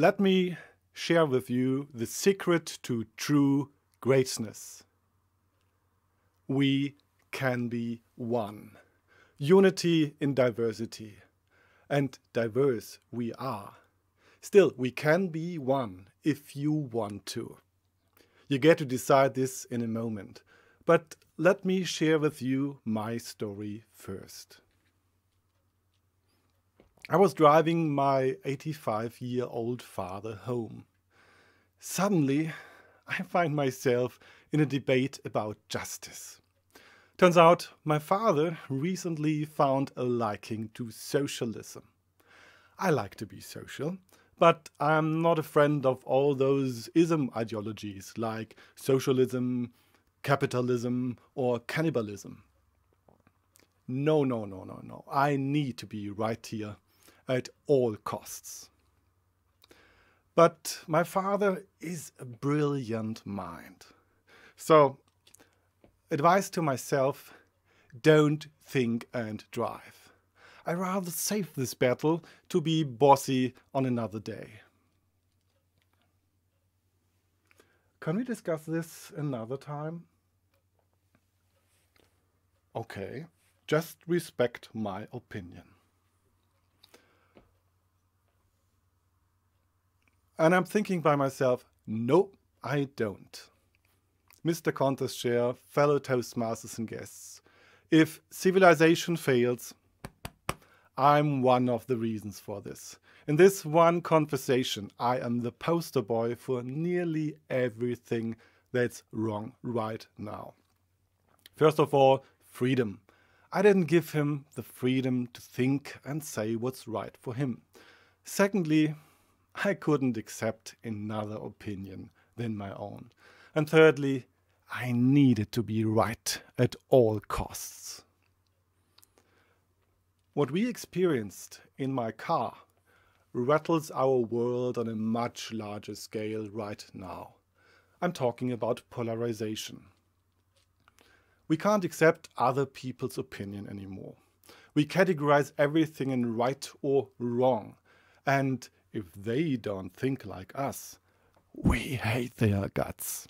let me share with you the secret to true greatness. We can be one. Unity in diversity. And diverse we are. Still, we can be one if you want to. You get to decide this in a moment. But let me share with you my story first. I was driving my 85 year old father home. Suddenly, I find myself in a debate about justice. Turns out my father recently found a liking to socialism. I like to be social, but I'm not a friend of all those ism ideologies like socialism, capitalism, or cannibalism. No, no, no, no, no. I need to be right here at all costs. But my father is a brilliant mind. So, advice to myself don't think and drive. I rather save this battle to be bossy on another day. Can we discuss this another time? Okay, just respect my opinion. And I'm thinking by myself, nope, I don't. Mr. Contest Chair, fellow Toastmasters and guests, if civilization fails, I'm one of the reasons for this. In this one conversation, I am the poster boy for nearly everything that's wrong right now. First of all, freedom. I didn't give him the freedom to think and say what's right for him. Secondly, I couldn't accept another opinion than my own. And thirdly, I needed to be right at all costs. What we experienced in my car rattles our world on a much larger scale right now. I'm talking about polarization. We can't accept other people's opinion anymore. We categorize everything in right or wrong, and if they don't think like us, we hate their guts.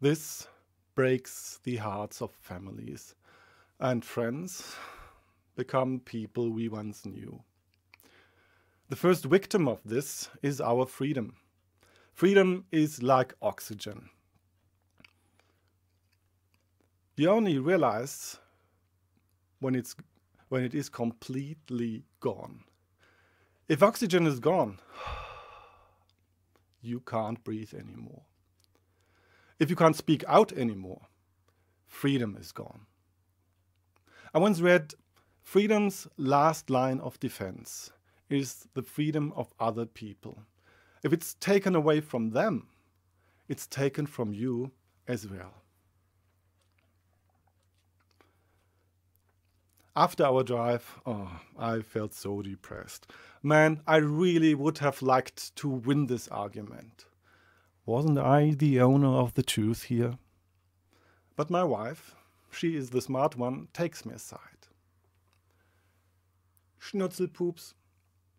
This breaks the hearts of families, and friends become people we once knew. The first victim of this is our freedom. Freedom is like oxygen. You only realize when, it's, when it is completely gone. If oxygen is gone, you can't breathe anymore. If you can't speak out anymore, freedom is gone. I once read Freedom's last line of defense is the freedom of other people. If it's taken away from them, it's taken from you as well. After our drive, oh, I felt so depressed. Man, I really would have liked to win this argument. Wasn't I the owner of the truth here? But my wife, she is the smart one, takes me aside. Schnutzelpoops,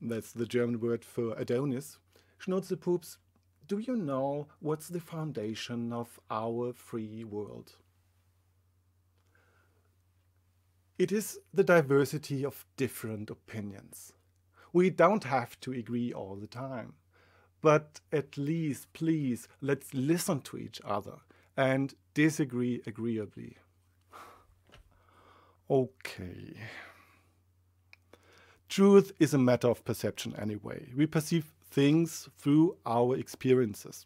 that's the German word for Adonis. Schnutzelpoops, do you know what's the foundation of our free world? It is the diversity of different opinions. We don't have to agree all the time, but at least, please, let's listen to each other and disagree agreeably. Okay. Truth is a matter of perception anyway. We perceive things through our experiences.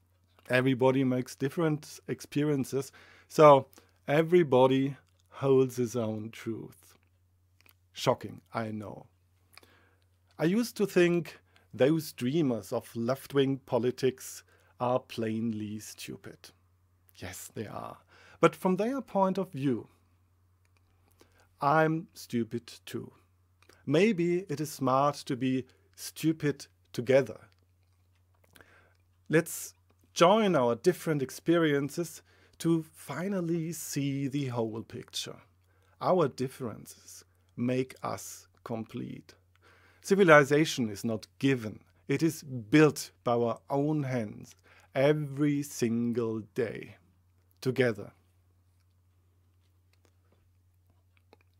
Everybody makes different experiences, so everybody holds his own truth. Shocking, I know. I used to think those dreamers of left wing politics are plainly stupid. Yes, they are. But from their point of view, I'm stupid too. Maybe it is smart to be stupid together. Let's join our different experiences to finally see the whole picture. Our differences make us complete. Civilization is not given, it is built by our own hands every single day, together.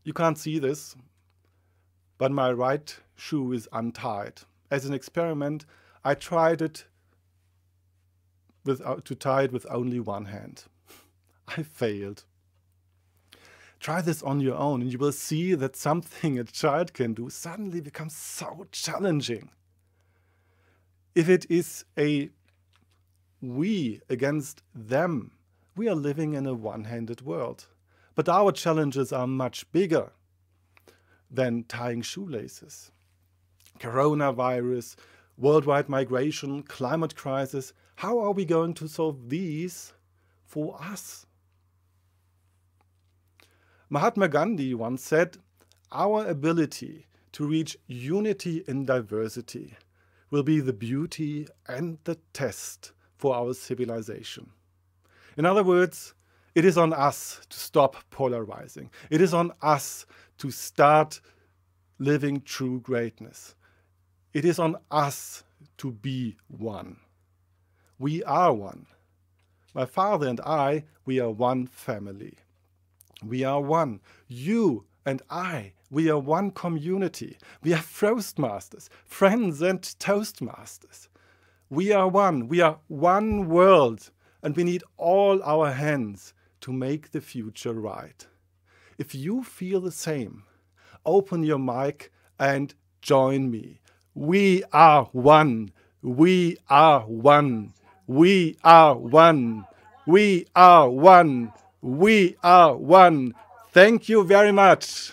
You can't see this, but my right shoe is untied. As an experiment, I tried it with, uh, to tie it with only one hand. I failed. Try this on your own and you will see that something a child can do suddenly becomes so challenging. If it is a we against them, we are living in a one handed world. But our challenges are much bigger than tying shoelaces. Coronavirus, worldwide migration, climate crisis, how are we going to solve these for us? Mahatma Gandhi once said, Our ability to reach unity in diversity will be the beauty and the test for our civilization. In other words, it is on us to stop polarizing. It is on us to start living true greatness. It is on us to be one. We are one. My father and I, we are one family. We are one. You and I, we are one community. We are Toastmasters, friends and Toastmasters. We are one. We are one world. And we need all our hands to make the future right. If you feel the same, open your mic and join me. We are one. We are one. We are one. We are one. We are one. Thank you very much.